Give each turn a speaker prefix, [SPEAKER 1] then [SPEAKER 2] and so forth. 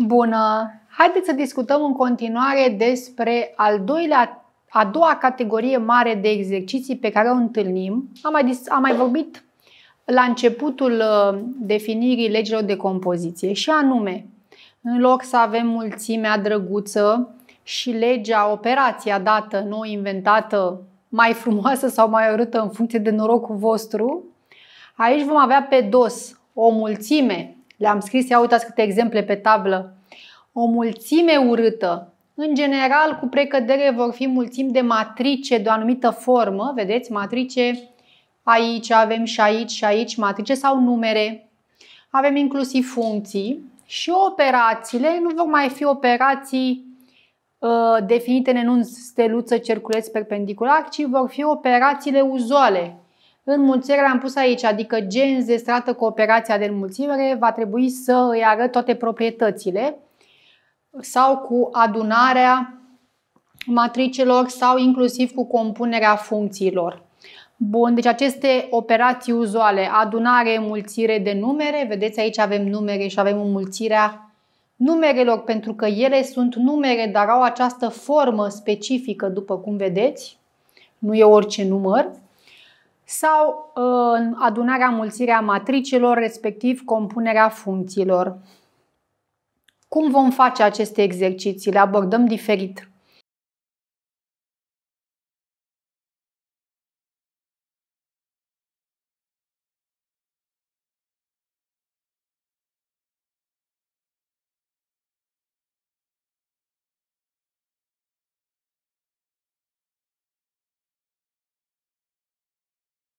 [SPEAKER 1] Bună! Haideți să discutăm în continuare despre al doilea, a doua categorie mare de exerciții pe care o întâlnim. Am mai, am mai vorbit la începutul uh, definirii legilor de compoziție și anume, în loc să avem mulțimea drăguță și legea, operația dată, nou inventată, mai frumoasă sau mai urâtă în funcție de norocul vostru, aici vom avea pe dos o mulțime le-am scris, ia uitați câte exemple pe tablă. O mulțime urâtă, în general, cu precădere vor fi mulțimi de matrice de o anumită formă, vedeți, matrice aici, avem și aici și aici matrice sau numere. Avem inclusiv funcții și operațiile nu vor mai fi operații uh, definite în enunț steluță, cerculeț, perpendicular, ci vor fi operațiile uzuale, Înmulțirea am pus aici, adică gen zestrată cu operația de înmulțire va trebui să îi arăt toate proprietățile sau cu adunarea matricelor sau inclusiv cu compunerea funcțiilor. Bun, deci aceste operații uzuale, adunare, mulțire de numere, vedeți aici avem numere și avem înmulțirea numerelor pentru că ele sunt numere, dar au această formă specifică, după cum vedeți, nu e orice număr sau ă, în adunarea, mulțirea matricelor, respectiv compunerea funcțiilor. Cum vom face aceste exerciții? Le abordăm diferit.